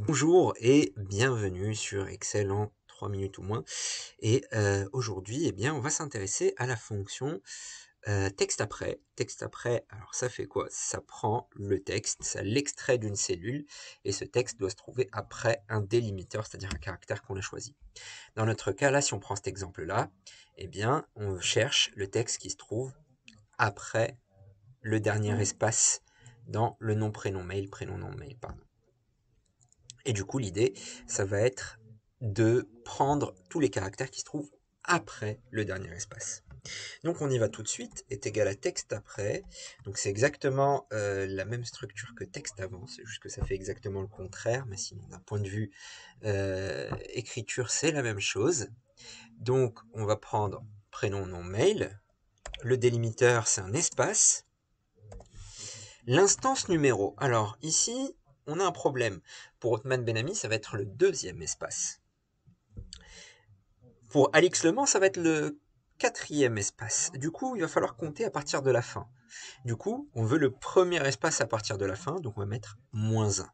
Bonjour et bienvenue sur Excel en 3 minutes ou moins. Et euh, aujourd'hui, eh bien, on va s'intéresser à la fonction euh, texte après. Texte après, alors ça fait quoi Ça prend le texte, ça l'extrait d'une cellule, et ce texte doit se trouver après un délimiteur, c'est-à-dire un caractère qu'on a choisi. Dans notre cas, là, si on prend cet exemple-là, eh bien, on cherche le texte qui se trouve après le dernier espace dans le nom, prénom, mail, prénom, nom, mail, pardon. Et du coup, l'idée, ça va être de prendre tous les caractères qui se trouvent après le dernier espace. Donc on y va tout de suite, est égal à texte après. Donc c'est exactement euh, la même structure que texte avant, c'est juste que ça fait exactement le contraire, mais sinon d'un point de vue euh, écriture, c'est la même chose. Donc on va prendre prénom, nom, mail. Le délimiteur, c'est un espace. L'instance numéro. Alors ici, on a un problème. Pour Othman Benami, ça va être le deuxième espace. Pour Alix Le Mans, ça va être le quatrième espace. Du coup, il va falloir compter à partir de la fin. Du coup, on veut le premier espace à partir de la fin, donc on va mettre moins 1.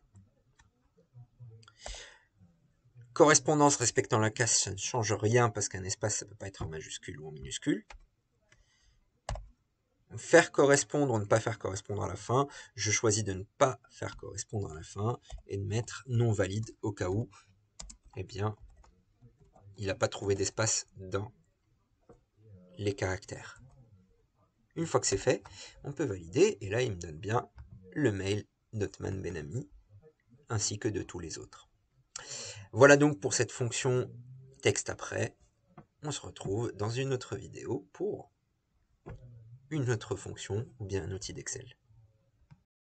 Correspondance respectant la casse, ça ne change rien parce qu'un espace, ça ne peut pas être en majuscule ou en minuscule faire correspondre ou ne pas faire correspondre à la fin. Je choisis de ne pas faire correspondre à la fin et de mettre non valide au cas où eh bien, il n'a pas trouvé d'espace dans les caractères. Une fois que c'est fait, on peut valider et là il me donne bien le mail d'Otman Benami ainsi que de tous les autres. Voilà donc pour cette fonction texte après. On se retrouve dans une autre vidéo pour une autre fonction ou bien un outil d'Excel.